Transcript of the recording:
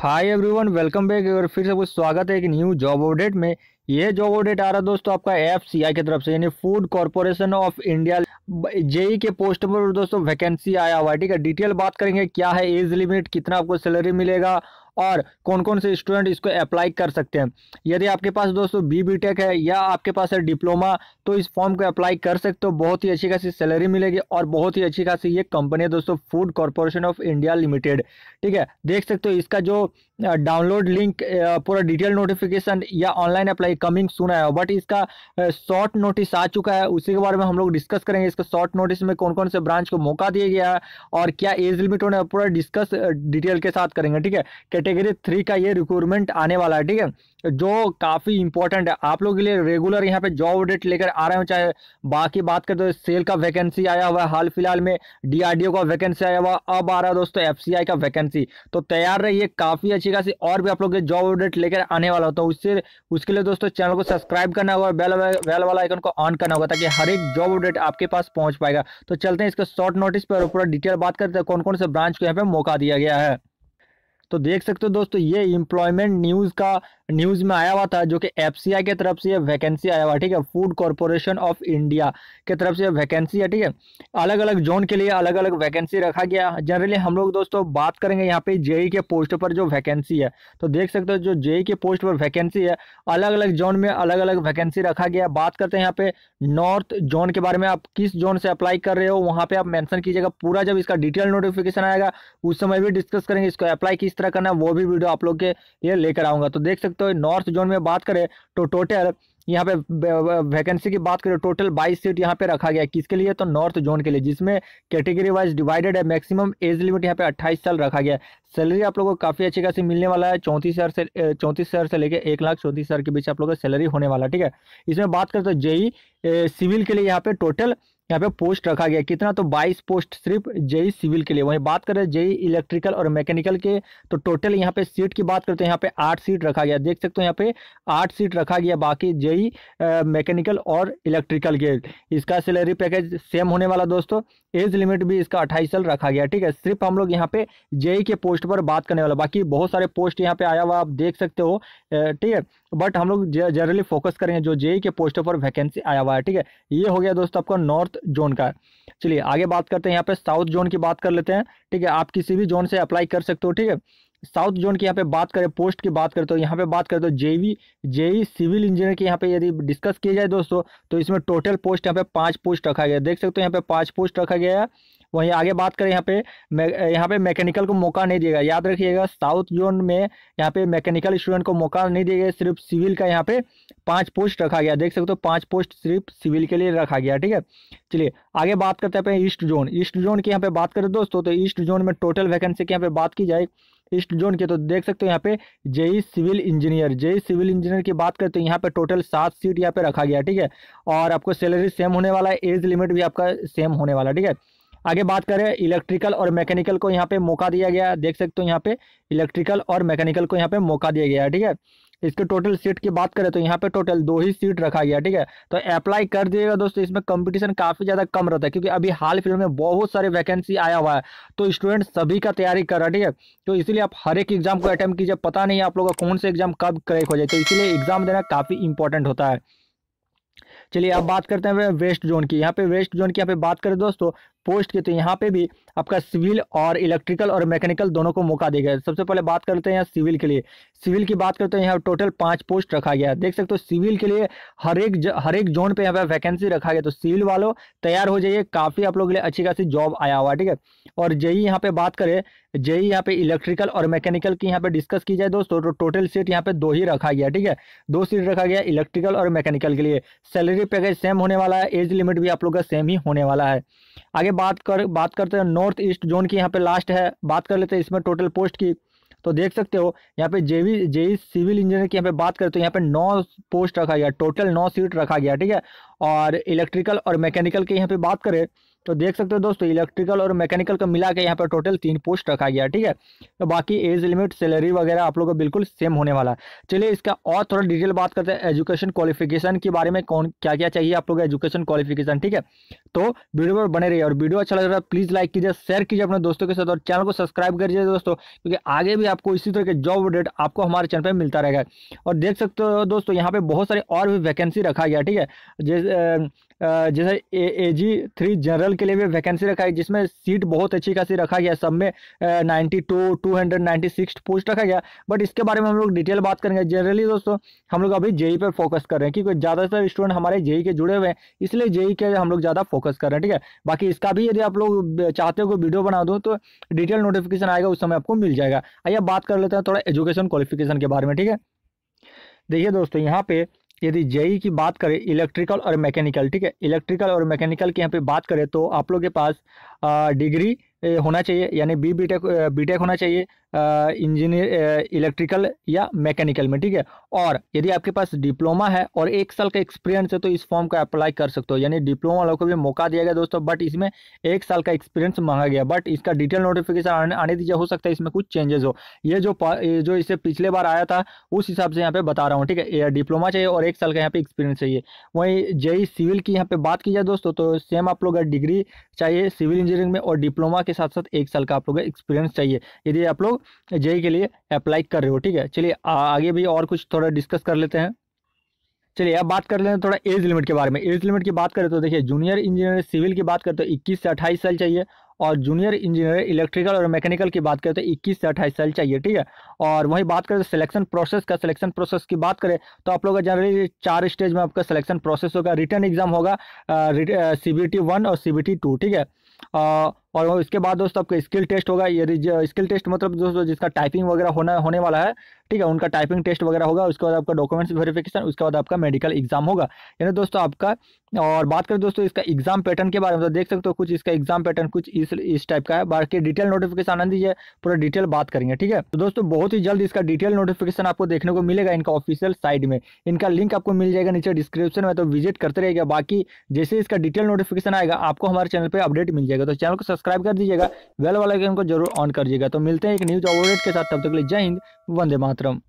hi everyone welcome back और फिर से कुछ स्वागत है एक न्यू जॉब अपडेट में ये जॉब अपडेट आ रहा है दोस्तों आपका एफ सी आई की तरफ से यानी Food Corporation of India JE के पोस्ट पर दोस्तों वैकेंसी आया हुआ है ठीक है डिटेल बात करेंगे क्या है एज लिमिट कितना आपको सैलरी मिलेगा और कौन कौन से स्टूडेंट इसको अप्लाई कर सकते हैं यदि आपके पास दोस्तों बी बी है या आपके पास है डिप्लोमा तो इस फॉर्म को अप्लाई कर सकते हो बहुत ही अच्छी खासी सैलरी मिलेगी और बहुत ही अच्छी खासी ये कंपनी है दोस्तों Food Corporation of India Limited ठीक है देख सकते हो इसका जो डाउनलोड लिंक पूरा डिटेल नोटिफिकेशन या ऑनलाइन अप्लाई कमिंग सुना है बट इसका शॉर्ट नोटिस आ चुका है उसी के बारे में हम लोग डिस्कस करेंगे इसका शॉर्ट नोटिस में कौन कौन से ब्रांच को मौका दिया गया है और क्या एज लिमिट होने पूरा डिस्कस डिटेल के साथ करेंगे ठीक है कैटेगरी थ्री का ये रिक्रूटमेंट आने वाला है ठीक है जो काफ़ी इंपॉर्टेंट है आप लोग के लिए रेगुलर यहाँ पे जॉब अपडेट लेकर आ रहे हो चाहे बाकी बात करें तो सेल का वैकेंसी आया हुआ है हाल फिलहाल में डीआरडीओ का वैकेंसी आया हुआ अब आ रहा है दोस्तों एफसीआई का वैकेंसी तो तैयार रहिए काफ़ी अच्छी अच्छी से और भी आप लोग जॉब अपडेट लेकर आने वाला होता तो है उससे उसके लिए दोस्तों चैनल को सब्सक्राइब करना होगा बेल बेल वाला आइकन को ऑन करना होगा ताकि हर एक जॉब अपडेट आपके पास पहुंच पाएगा तो चलते हैं इसके शॉर्ट नोटिस पर पूरा डिटेल बात करते हैं कौन कौन से ब्रांच को यहाँ पे मौका दिया गया है तो देख सकते हो दोस्तों ये इम्प्लॉयमेंट न्यूज़ का न्यूज़ में आया हुआ था जो कि एफ के तरफ से ये वैकेंसी आया हुआ ठीक है फूड कॉरपोरेशन ऑफ इंडिया के तरफ से वैकेंसी है ठीक है अलग अलग जोन के लिए अलग अलग वैकेंसी रखा गया जनरली हम लोग दोस्तों बात करेंगे यहाँ पे जेई e के पोस्ट पर जो वैकेंसी है तो देख सकते हो जो जेई e के पोस्ट पर वैकेंसी है अलग अलग जोन में अलग अलग वैकेंसी रखा गया बात करते हैं यहाँ पे नॉर्थ जोन के बारे में आप किस जोन से अप्लाई कर रहे हो वहाँ पे आप मेंशन कीजिएगा पूरा जब इसका डिटेल नोटिफिकेशन आएगा उस समय भी डिस्कस करेंगे इसको अप्लाई किस तरह करना है वो भी वीडियो आप लोग के लिए लेकर आऊँगा तो देख सकते हो नॉर्थ जोन में बात करें तो टोटल यहाँ पे वैकेंसी की बात करें टोटल 22 सीट यहाँ पे रखा गया है किसके लिए तो नॉर्थ जोन के लिए जिसमें कैटेगरी वाइज डिवाइडेड है मैक्सिमम एज लिमिट यहाँ पे 28 साल रखा गया है सैलरी आप लोगों को काफ़ी अच्छी खासी मिलने वाला है चौंतीस हज़ार से चौंतीस हज़ार से लेके एक लाख चौंतीस हज़ार के बीच आप लोगों का सैलरी होने वाला है ठीक है इसमें बात करें तो जेई सिविल के लिए यहाँ पे टोटल यहाँ पे पोस्ट रखा गया कितना तो 22 पोस्ट सिर्फ जेई सिविल के लिए वहीं बात करें जेई इलेक्ट्रिकल और मैकेनिकल के तो टोटल यहाँ पे सीट की बात करते हैं यहाँ पे आठ सीट रखा गया देख सकते हो यहाँ पे आठ सीट रखा गया बाकी जेई मैकेनिकल और इलेक्ट्रिकल के इसका सैलरी पैकेज सेम होने वाला दोस्तों एज लिमिट भी इसका अट्ठाईस साल रखा गया ठीक है सिर्फ हम लोग यहाँ पे जेई के पोस्ट पर बात करने वाला बाकी बहुत सारे पोस्ट यहाँ पे आया हुआ आप देख सकते हो ठीक है बट हम लोग जनरली फोकस करेंगे जो जेई के पोस्ट पर वैकेंसी आया हुआ है ठीक है ये हो गया दोस्तों आपका नॉर्थ जोन का चलिए आगे बात करते हैं यहाँ पे साउथ जोन की बात कर लेते हैं ठीक है आप किसी भी जोन से अप्लाई कर सकते हो ठीक है साउथ जोन की यहाँ पे बात करें पोस्ट की बात करें तो यहाँ पे बात करें तो जेवी जेई सिविल इंजीनियर की यहाँ पे यदि डिस्कस किया जाए दोस्तों तो इसमें टोटल पोस्ट यहाँ पे पांच पोस्ट रखा गया देख सकते हो यहाँ पे पांच पोस्ट रखा गया है वहीं आगे बात करें यहाँ पे यहाँ पे मैकेनिकल को मौका नहीं दिया याद रखिएगा साउथ जोन में यहाँ पे मैकेनिकल स्टूडेंट को मौका नहीं दिया गया सिर्फ सिविल का यहाँ पे पांच पोस्ट रखा गया देख सकते हो पांच पोस्ट सिर्फ सिविल के लिए रखा गया ठीक है चलिए आगे बात करते हैं ईस्ट जोन ईस्ट जोन की यहाँ पे बात करें दोस्तों तो ईस्ट जोन में टोटल वैकेंसी की यहाँ पे बात की जाए ईस्ट जोन के तो देख सकते हो यहाँ पे JE civil engineer JE civil engineer की बात करते हैं यहाँ पे टोटल सात सीट यहाँ पे रखा गया ठीक है और आपको सैलरी सेम होने वाला है एज लिमिट भी आपका सेम होने वाला ठीक है आगे बात करें इलेक्ट्रिकल और मैकेनिकल को यहाँ पे मौका दिया गया देख सकते हो यहाँ पे इलेक्ट्रिकल और मैकेनिकल को यहाँ पे मौका दिया गया ठीक है इसके टोटल सीट की बात करें तो यहाँ पे टोटल दो ही सीट रखा गया ठीक है तो अप्लाई कर दिएगा दोस्तों इसमें कंपटीशन काफ़ी ज़्यादा कम रहता है क्योंकि अभी हाल फिलहाल में बहुत सारे वैकेंसी आया हुआ है तो स्टूडेंट सभी का तैयारी कर रहा है ठीक है तो इसलिए आप हर एक एग्जाम को अटेम्प्ट कीजिए पता नहीं आप लोगों का कौन सा एग्जाम कब क्रैक हो जाए तो इसलिए एग्जाम देना काफ़ी इंपॉर्टेंट होता है चलिए अब बात करते हैं वेस्ट जोन की यहाँ पे वेस्ट जोन की यहाँ पे बात करें दोस्तों पोस्ट के तो यहाँ पे भी आपका सिविल और इलेक्ट्रिकल और मैकेनिकल दोनों को मौका दिया गया सबसे पहले बात करते हैं यहाँ सिविल के लिए सिविल की बात करते हैं यहाँ टोटल पाँच पोस्ट रखा गया देख सकते हो सिविल के लिए हर एक ज, हर एक जोन पे यहाँ पे वैकेंसी रखा गया तो सिविल वालों तैयार हो जाइए काफ़ी आप लोग के लिए अच्छी खासी जॉब आया हुआ ठीक है और जेई यहाँ पे बात करें जेई यहाँ पे इलेक्ट्रिकल और मैकेनिकल की यहाँ पे डिस्कस की जाए दोस्तों तो टोटल सीट यहाँ पे दो ही रखा गया ठीक है दो सीट रखा गया इलेक्ट्रिकल और मैकेनिकल के लिए सैलरी पैकेज सेम होने वाला है एज लिमिट भी आप लोग का सेम ही होने वाला है आगे बात कर बात करते हैं नॉर्थ ईस्ट जोन की यहाँ पे लास्ट है बात कर लेते हैं इसमें टोटल पोस्ट की तो देख सकते हो यहाँ पे जेवी जेई सिविल इंजीनियर की यहाँ पे बात करें तो यहाँ पे नौ पोस्ट रखा गया टोटल नौ सीट रखा गया ठीक है और इलेक्ट्रिकल और मैकेनिकल की यहाँ पे बात करें तो देख सकते हो दोस्तों इलेक्ट्रिकल और मैकेनिकल का मिला के यहाँ पर टोटल तीन पोस्ट रखा गया ठीक है तो बाकी एज लिमिट सैलरी वगैरह आप लोगों का बिल्कुल सेम होने वाला है चलिए इसका और थोड़ा डिटेल बात करते हैं एजुकेशन क्वालिफिकेशन के बारे में कौन क्या क्या चाहिए आप लोग एजुकेशन क्वालिफिकेशन ठीक है तो वीडियो पर बने रही और वीडियो अच्छा लग रहा है प्लीज़ लाइक कीजिए शेयर कीजिए अपने दोस्तों के साथ और चैनल को सब्सक्राइब करिए दोस्तों क्योंकि आगे भी आपको इसी तरह के जॉब अपडेट आपको हमारे चैनल पर मिलता रहेगा और देख सकते हो दोस्तों यहाँ पर बहुत सारे और भी वैकेंसी रखा गया ठीक है जैसे जैसे ए जी थ्री जनरल के लिए भी वैकेंसी रखा है जिसमें सीट बहुत अच्छी खासी रखा गया सब में ninety two two hundred ninety six post रखा गया बट इसके बारे में हम लोग डिटेल बात करेंगे जनरली दोस्तों हम लोग अभी जेई पर फोकस कर रहे हैं क्योंकि ज़्यादातर स्टूडेंट हमारे जेई e e के जुड़े हुए हैं इसलिए जेई e के हम लोग ज़्यादा फोकस कर रहे हैं ठीक है बाकी इसका भी यदि आप लोग चाहते हो वीडियो बना दूँ तो डिटेल नोटिफिकेशन आएगा उस समय आपको मिल जाएगा आइए बात कर लेते हैं थोड़ा एजुकेशन क्वालिफिकेशन के बारे में ठीक है देखिए दोस्तों यहाँ पे यदि जेई की बात करें इलेक्ट्रिकल और मैकेनिकल ठीक है इलेक्ट्रिकल और मैकेनिकल की यहाँ पे बात करें तो आप लोग के पास डिग्री होना चाहिए यानी B B tech B tech होना चाहिए इंजीनियर इलेक्ट्रिकल या मैकेनिकल में ठीक है और यदि आपके पास डिप्लोमा है और एक साल का एक्सपीरियंस है तो इस फॉर्म का अप्लाई कर सकते हो यानी डिप्लोमा वालों को भी मौका दिया गया दोस्तों बट इसमें एक साल का एक्सपीरियंस मांगा गया बट इसका डिटेल नोटिफिकेशन आने आने दीजिए हो सकता है इसमें कुछ चेंजेस हो ये जो जो इससे पिछले बार आया था उस हिसाब से यहाँ पे बता रहा हूँ ठीक है डिप्लोमा चाहिए और एक साल का यहाँ पे एक्सपीरियंस चाहिए वहीं जय सिविल की यहाँ पे बात की जाए दोस्तों तो सेम आप लोग डिग्री चाहिए सिविल इंजीनियरिंग में और डिप्लोमा के साथ साथ एक साल का आप लोग एक्सपीरियंस चाहिए यदि आप लोग जे के लिए अप्लाई कर रहे हो ठीक है चलिए आगे भी और कुछ थोड़ा डिस्कस कर लेते हैं चलिए अब बात कर लेते हैं थोड़ा एज लिमिट के बारे में एज लिमिट की बात करें तो देखिए जूनियर इंजीनियर सिविल की बात करें तो 21 से 28 साल चाहिए और जूनियर इंजीनियर इलेक्ट्रिकल और मैकेनिकल की बात करें तो 21 से 28 साल चाहिए ठीक है और वहीं बात करें तो सिलेक्शन प्रोसेस का सिलेक्शन प्रोसेस की बात करें तो आप लोग का जनरली चार स्टेज में आपका सिलेक्शन प्रोसेस होगा रिटर्न एग्जाम होगा सी बी और सी बी ठीक है और इसके बाद दोस्तों आपका स्किल टेस्ट होगा ये स्किल टेस्ट मतलब दोस्तों जिसका टाइपिंग वगैरह होना होने वाला है ठीक है उनका टाइपिंग टेस्ट वगैरह होगा उसके बाद आपका डॉक्यूमेंट्स वेरिफिकेशन उसके बाद आपका मेडिकल एग्जाम होगा यानी दोस्तों आपका और बात करें दोस्तों इसका एग्जाम पैटर्न के बारे में तो देख सकते हो कुछ इसका एग्जाम पैटर्न कुछ इस इस टाइप का है बाकी डिटेल नोटिफिकेशन आना दीजिए पूरा डिटेल बात करेंगे ठीक है तो दोस्तों बहुत ही जल्द इसका डिटेल नोटिफिकेशन आपको देखने को मिलेगा इनका ऑफिशियल साइट में इनका लिंक आपको मिल जाएगा नीचे डिस्क्रिप्शन में तो विजिट करते रहेगा बाकी जैसे इसका डिटेल नोटिफिकेशन आएगा आपको हमारे चैनल पर अपडेट मिल जाएगा तो चैनल को सब्सक्राइब कर दीजिएगा वेल वाला आइकन को जरूर ऑन कर दीजिएगा तो मिलते हैं एक न्यूज अपडेट के साथ तब तक के लिए जय हिंद वंदे मातरम